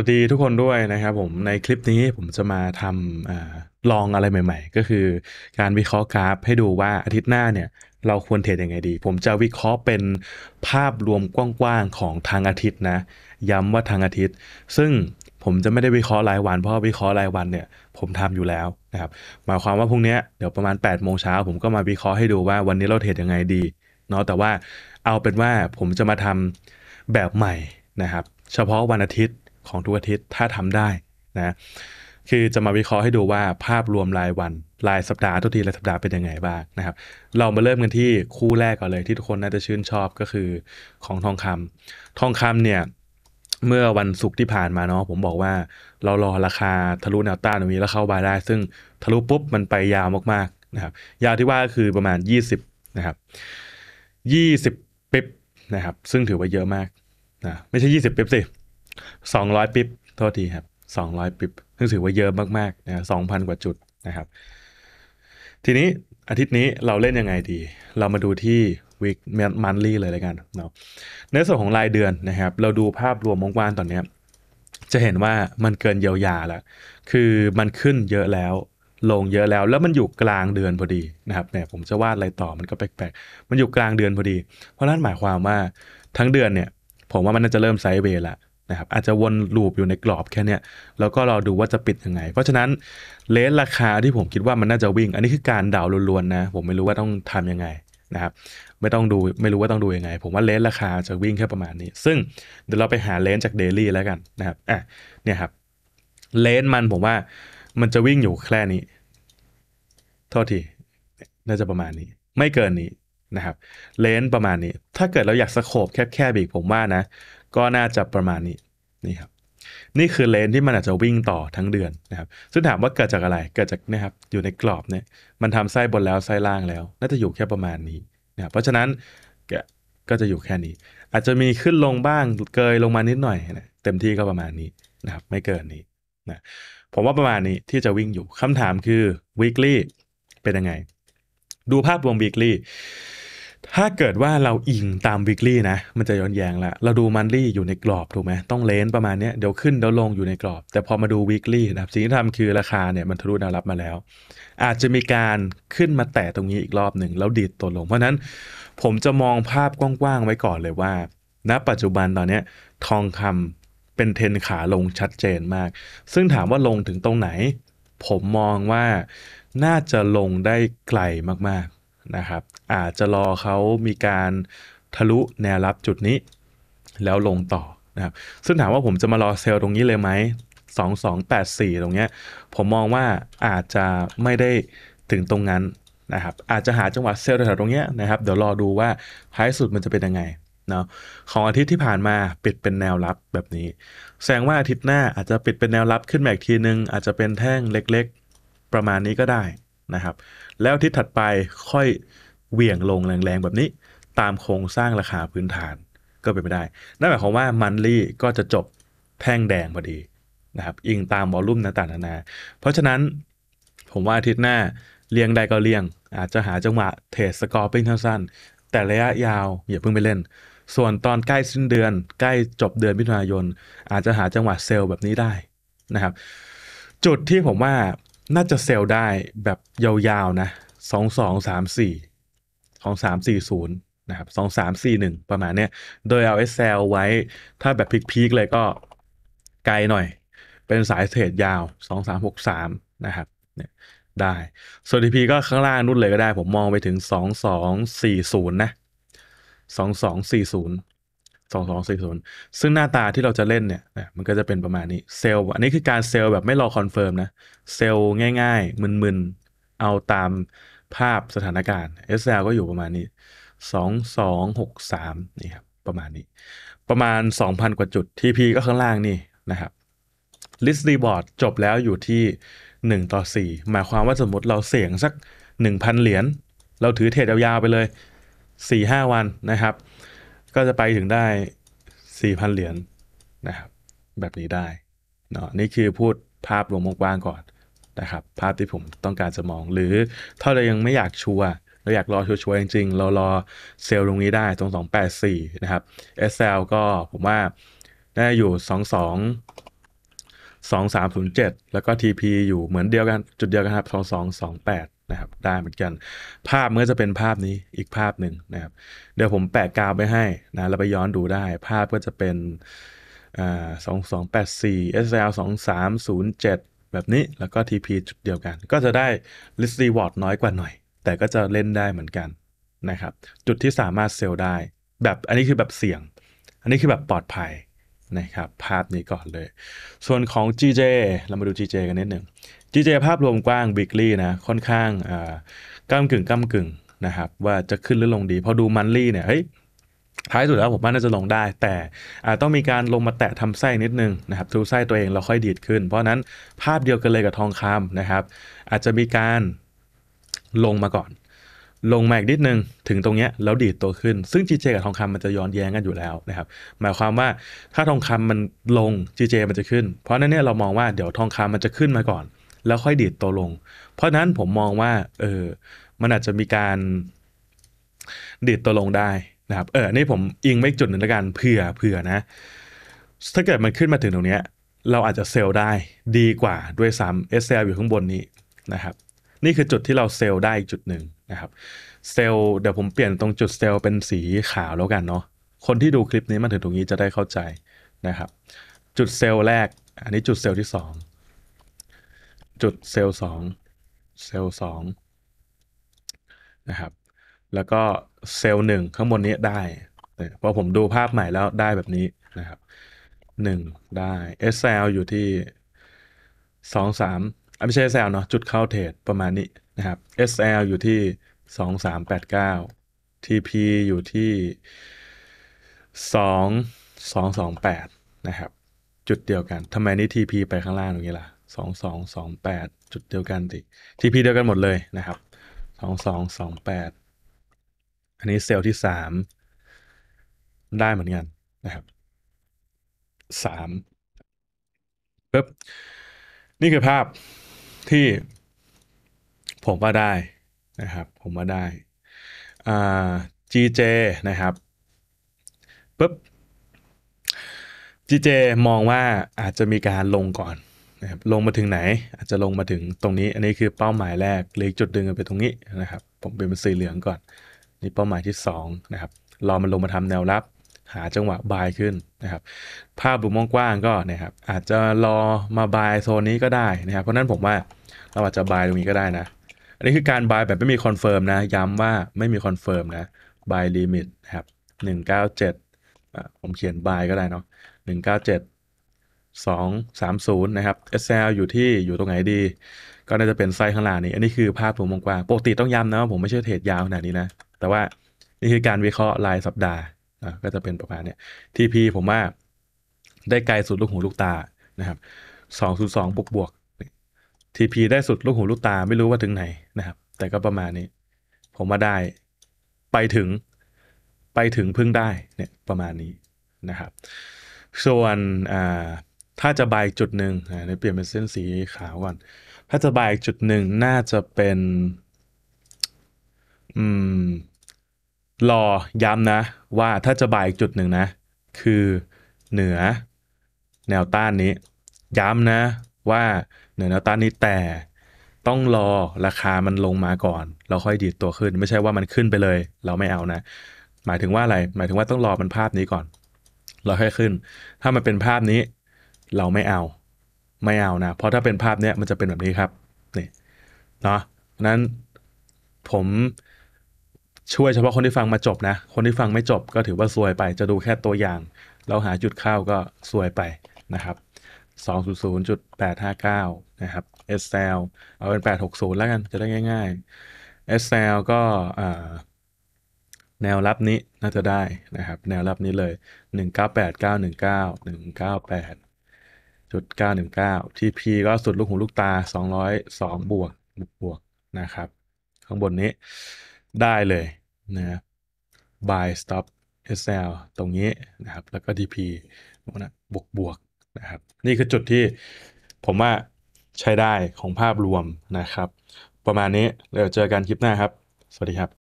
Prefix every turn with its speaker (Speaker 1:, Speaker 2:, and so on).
Speaker 1: วัสดีทุกคนด้วยนะครับ ผมในคลิปนี้ผมจะมาทำอลองอะไรใหม่ ๆ ก็คือการวิเคราะห์กราฟ ให้ดูว่าอาทิตย์หน้าเนี่ยเราควรเทรดยังไงดี ผมจะวิเคราะห์เป็นภาพรวมกว้างๆของทางอาทิตย์นะ ย้ำว่าทางอาทิตย์ ซึ่งผมจะไม่ได้วิเคราะห์รายวันเพราะวิเคราะห์รายวันเนี่ยผมทำอยู่แล้วนะครับหมายความว่าพรุ่งนี้เดี๋ยวประมาณ8ปดโมงเช้าผมก็มาวิเคราะห์ให้ดูว่าวันนี้เราเทรดยังไงดีเนาะแต่ว่าเอาเป็นว่าผมจะมาทำแบบใหม่นะครับเฉพาะวันอาทิตย์ของทุกอาทิตย์ถ้าทำได้นะคือจะมาวิเคราะห์ให้ดูว่าภาพรวมรายวัน รายสัปดาห์ทุกทีรายสัปดาห์เป็นยังไงบ้างนะครับ เรามาเริ่มกันที่คู่แรกก่อนเลย ที่ทุกคนน่าจะชื่นชอบก็คือของทองคำทองคำเนี่ยเมื่อวันศุกร์ที่ผ่านมาเนาะผมบอกว่าเรารอราคาทะลุแนวต้านตรงนี้แล้วเข้าบายได้ ซึ่งทะลุปุ๊บมันไปยาวมากๆนะครับยาวที่ว่าคือประมาณ20นะครับ20ปิ๊บนะครับซึ่งถือว่าเยอะมากนะไม่ใช่ 20ปิ๊บสิสองร้อยปิบโทษทีครับสองร้อยปิบซึ่งถือว่าเยอะมากๆนะสองพันกว่าจุดนะครับ ทีนี้อาทิตย์นี้เราเล่นยังไงดี เรามาดูที่วิกมันลี่เลยเลยกัน เนาะ ในส่วนของรายเดือนนะครับ เราดูภาพรวมมงกวานตอนนี้ จะเห็นว่ามันเกินเยียวยาแล้วคือมันขึ้นเยอะแล้ว ลงเยอะแล้ว แล้วมันอยู่กลางเดือนพอดีนะครับเนี่ยผมจะวาดอะไรต่อมันก็แปลกๆ มันอยู่กลางเดือนพอดี เพราะนั่นหมายความว่าทั้งเดือนเนี่ยผมว่ามันน่าจะเริ่มไซด์เวย์ละนะครับอาจจะวนลูปอยู่ในกรอบแค่เนี้ยแล้วก็เราดูว่าจะปิดยังไง เพราะฉะนั้นเลนราคาที่ผมคิดว่ามันน่าจะวิ่ง อันนี้คือการเดาล้วนๆนะผมไม่รู้ว่าต้องทํำยังไงนะครับ ไม่ต้องดูไม่รู้ว่าต้องดูยังไง ผมว่าเลนราคาจะวิ่งแค่ประมาณนี้ ซึ่งเดี๋ยวเราไปหาเลนจากเดลี่แล้วกันนะครับอ่ะเนี่ยครับเลนมันผมว่า มันจะวิ่งอยู่แค่นี้เท่าที่น่าจะประมาณนี้ ไม่เกินนี้นะครับเลนส์ประมาณนี้ ถ้าเกิดเราอยากสโคบแคบๆอีกผมว่านะก็น่าจะประมาณนี้ นี่ครับนี่คือเลนที่มันอาจจะวิ่งต่อทั้งเดือนนะครับซึ่งถามว่าเกิดจากอะไรเกิดจากนะครับอยู่ในกรอบเนี่ยมันทำไส้บนแล้วไส้ล่างแล้ว น่าจะอยู่แค่ประมาณนี้นะเพราะฉะนั้นก็จะอยู่แค่นี้ อาจจะมีขึ้นลงบ้างเกยลงมานิดหน่อยนะเต็มที่ก็ประมาณนี้นะครับไม่เกินนี้นะผมว่าประมาณนี้ที่จะวิ่งอยู่คำถามคือ weekly เป็นยังไง ดูภาพรวม weekly ถ้าเกิดว่าเราอิงตามวิกฤตนะ มันจะย้อนแยงละเราดูมัน h ี่อยู่ในกรอบถูกไหมต้องเลนประมาณนี้เดี๋ยวขึ้นเดี๋ยวลงอยู่ในกรอบ แต่พอมาดูวิกฤตนะสิ่งที่ทำคือราคาเนี่ยมันทะลุแนวรับมาแล้ว อาจจะมีการขึ้นมาแตะตรงนี้อีกรอบหนึ่งแล้วดีดตัวลงเพราะนั้น ผมจะมองภาพกว้างๆไว้ก่อนเลยว่า ณ ปัจจุบันตอนนี้ทองคำเป็นเทนขาลงชัดเจนมาก ซึ่งถามว่าลงถึงตรงไหน ผมมองว่าน่าจะลงได้ไกลมากนะครับอาจจะรอเขามีการทะลุแนวรับจุดนี้แล้วลงต่อนะครับซึ่งถามว่าผมจะมารอเซลล์ตรงนี้เลยไหม2284 ตรงเนี้ยผมมองว่าอาจจะไม่ได้ถึงตรงนั้นนะครับอาจจะหาจังหวะเซลล์แถวๆตรงเนี้ยนะครับเดี๋ยวรอดูว่าท้ายสุดมันจะเป็นยังไงเนาะของอาทิตย์ที่ผ่านมาปิดเป็นแนวรับแบบนี้ แสดงว่าอาทิตย์หน้าอาจจะปิดเป็นแนวรับขึ้นมาอีกทีนึง อาจจะเป็นแท่งเล็ก ๆประมาณนี้ก็ได้นะครับแล้วทิศถัดไปค่อยเหวี่ยงลงแรงๆแบบนี้ตามโครงสร้างราคาพื้นฐานก็เป็นไปได้ นั่นหมายความว่ามันลี่ก็จะจบแท่งแดงพอดีนะครับอิงตามวอลลุ่มต่างๆนานา เพราะฉะนั้นผมว่าอาทิตย์หน้าเลียงใดก็เลียง อาจจะหาจังหวะเทรดสกอร์ปิ้งสั้นแต่ระยะยาวอย่าเพิ่งไปเล่น ส่วนตอนใกล้สิ้นเดือน ใกล้จบเดือนมิถุนายนอาจจะหาจังหวะเซลล์แบบนี้ได้นะครับจุดที่ผมว่าน่าจะเซลได้แบบยาวๆ นะสองสองสามสี่สองสามสี่ศูนย์นะครับสองสามสี่หนึ่งประมาณเนี้ยโดยเอาไอ้เซลไว้ ถ้าแบบพีคๆเลยก็ไกลหน่อย เป็นสายเทรดยาวสองสามหกสามนะครับ เนี่ยได้ ส่วนทีพีก็ข้างล่างนุ่นเลยก็ได้ ผมมองไปถึงสองสองสี่ศูนย์นะสองสองสี่ศูนย์สองสองสี่ศูนย์ซึ่งหน้าตาที่เราจะเล่นเนี่ย มันก็จะเป็นประมาณนี้เซลล์อันนี้คือการเซลล์แบบไม่รอคอนเฟิร์มนะ เซลล์ง่ายๆมึนๆ เอาตามภาพสถานการณ์ SL ก็อยู่ประมาณนี้สองสองหกสามนี่ครับประมาณนี้ ประมาณ 2,000 กว่าจุด TP ก็ข้างล่างนี่นะครับ List Reward จบแล้วอยู่ที่ 1 ต่อ 4 หมายความว่าสมมติเราเสี่ยงสัก 1,000 เหรียญเราถือเทรดยาวๆไปเลย 4-5 วันนะครับก็จะไปถึงได้สี่พันเหรียญนะครับแบบนี้ได้เนาะนี่คือพูดภาพรวมกว้างก่อนนะครับภาพที่ผมต้องการจะมอง หรือถ้าเรายังไม่อยากชัวเราอยากรอชัวร์จริงๆ เรารอเซลล์ตรงนี้ได้ตรง284 นะครับ SL ก็ผมว่าได้อยู่ 22 2307 แล้วก็ TP อยู่เหมือนเดียวกันจุดเดียวกันครับ 2228นะครับได้เหมือนกัน ภาพเมื่อจะเป็นภาพนี้อีกภาพหนึ่งนะครับ เดี๋ยวผมแปะกาวไปให้นะ เราไปย้อนดูได้ ภาพก็จะเป็นสองสองแปดสี่เอสแอลสองสามศูนย์เจ็ดแบบนี้ แล้วก็ TP จุดเดียวกัน ก็จะได้ list reward น้อยกว่าหน่อย แต่ก็จะเล่นได้เหมือนกันนะครับ จุดที่สามารถเซลล์ได้ แบบ อันนี้คือแบบเสี่ยง อันนี้คือแบบปลอดภัยนะครับ ภาพนี้ก่อนเลย ส่วนของ GJ เรามาดู GJ กันนิดหนึ่งจีเจภาพรวมกว้างบิ๊กลี่นะค่อนข้างก้ามกึ่งก้ามกึ่งนะครับว่าจะขึ้นหรือลงดี พอดูมันลี่เนี่ยเฮ้ยท้ายสุดแล้วผมว่าน่าจะลงได้ แต่ต้องมีการลงมาแตะทำไส้นิดนึงนะครับทูไส้ตัวเองเราค่อยดีดขึ้น เพราะนั้นภาพเดียวกันเลยกับทองคำนะครับ อาจจะมีการลงมาก่อน ลงมาอีกนิดนึง ถึงตรงเนี้ยแล้วดีดตัวขึ้น ซึ่ง GJ กับทองคำมันจะย้อนแย้งกันอยู่แล้วนะครับหมายความว่าถ้าทองคำมันลง GJ มันจะขึ้น เพราะนั้นเนี่ยเรามองว่าเดี๋ยวทองคำมันจะขึ้นมาก่อนแล้วค่อยดีดตัวลง เพราะนั้นผมมองว่า เออมันอาจจะมีการดีดตัวลงได้นะครับ เออนี่ผมอิงไม่จุดหนึ่งละกัน เผื่อ เผื่อนะ ถ้าเกิดมันขึ้นมาถึงตรงนี้เราอาจจะเซลล์ ได้ดีกว่าด้วยซ้ำ SL อยู่ข้างบนนี้นะครับ นี่คือจุดที่เราเซลล์ได้อีกจุดหนึ่งนะครับ เซลล์เดี๋ยวผมเปลี่ยนตรงจุดเซลล์เป็นสีขาวแล้วกันเนาะ คนที่ดูคลิปนี้มาถึงตรงนี้จะได้เข้าใจนะครับ จุดเซลล์แรก อันนี้จุดเซลล์ที่ 2จุดเซลล์สองเซลล์สองนะครับแล้วก็เซลล์หนึ่งข้างบนนี้ได้พอผมดูภาพใหม่แล้วได้แบบนี้นะครับหนึ่งได้ SL อยู่ที่สองสามไม่ใช่ SL เนาะจุดเข้าเทรดประมาณนี้นะครับ SL อยู่ที่สองสามแปดเก้า TP อยู่ที่สองสองสองแปดนะครับจุดเดียวกันทำไมนี่ TP ไปข้างล่างตรงนี้ล่ะสองสองสองแปดจุดเดียวกันดิทีพีเดียวกันหมดเลยนะครับสองสองสองแปดอันนี้เซลล์ที่สามได้เหมือนกันนะครับสามปึ๊บนี่คือภาพที่ ผมว่าได้นะครับ ผมว่าได้อ่า GJ นะครับปุ๊บ GJ มองว่าอาจจะมีการลงก่อนนะครับลงมาถึงไหนอาจจะลงมาถึงตรงนี้ อันนี้คือเป้าหมายแรกเลยจุดดึงไปตรงนี้นะครับผมเป็นสีเหลืองก่อนนี่เป้าหมายที่2นะครับรอมันลงมาทำแนวรับหาจังหวะบายขึ้นนะครับภาพบุมมองกว้างก็นะครับอาจจะรอมาบายโซนนี้ก็ได้นะครับเพราะนั้นผมว่าเราอาจจะบายตรงนี้ก็ได้นะอันนี้คือการบายแบบไม่มีคอนเฟิร์มนะย้ำว่าไม่มีคอนเฟิร์มนะบายลิมิตนะครับหนึ่งเก้าเจ็ดผมเขียนบายก็ได้เนาะหนึ่งเก้าเจ็ด230 นะครับ SL อยู่ที่อยู่ตรงไหนดี ก็น่าจะเป็นไส้ข้างล่างนี้ อันนี้คือภาพผมมองกว้างปกติต้องย้ำนะว่าผมไม่ใช่เทรดยาวขนาดนี้นะ แต่ว่านี่คือการวิเคราะห์รายสัปดาห์ ก็จะเป็นประมาณนี้ TP ผมว่า ได้ไกลสุดลูกหูลูกตานะครับ202บวกบวก TP ได้สุดลูกหู ลูกตาไม่รู้ว่าถึงไหนนะครับ แต่ก็ประมาณนี้ ผมว่าได้ไปถึง ไปถึงพึ่งได้เนี่ยประมาณนี้นะครับ ส่วนอ่าถ้าจะบายจุดหนึ่งเดียวเปลี่ยนเป็นเส้นสีขาวก่อน ถ้าจะบายจุดหนึ่งน่าจะเป็น อืม รอย้ำนะ ว่าถ้าจะบายจุดหนึ่งนะคือเหนือแนวต้านนี้ ย้ำนะ ว่าเหนือแนวต้านนี้แต่ต้องรอราคามันลงมาก่อน เราค่อยดีดตัวขึ้น ไม่ใช่ว่ามันขึ้นไปเลย เราไม่เอานะหมายถึงว่าอะไร หมายถึงว่าต้องรอมันภาพนี้ก่อนเราค่อยขึ้น ถ้ามันเป็นภาพนี้เราไม่เอาไม่เอานะ เพราะถ้าเป็นภาพเนี้ยมันจะเป็นแบบนี้ครับนี่เนาะนั้นผมช่วยเฉพาะคนที่ฟังมาจบนะ คนที่ฟังไม่จบ ก็ถือว่าซวยไป จะดูแค่ตัวอย่างเราหาจุดเข้าก็ซวยไปนะครับ200.859นะครับ SL เอาเป็น 860แล้วกัน จะได้ง่ายๆ SL ก็ แนวรับนี้ น่าจะได้นะครับแนวรับนี้เลย 198 919 198จุดเก้าหนึ่งเก้าพีก็สุดลูกหูลูกตาสองร้อยสองบวกบวก บวก นะครับ ข้างบนนี้ได้เลยนะ buy stop SL ตรงนี้นะครับ แล้วก็ DP นะบวกบวก นะครับ นี่คือจุดที่ผมว่าใช้ได้ของภาพรวมนะครับ ประมาณนี้เราเจอกันคลิปหน้าครับ สวัสดีครับ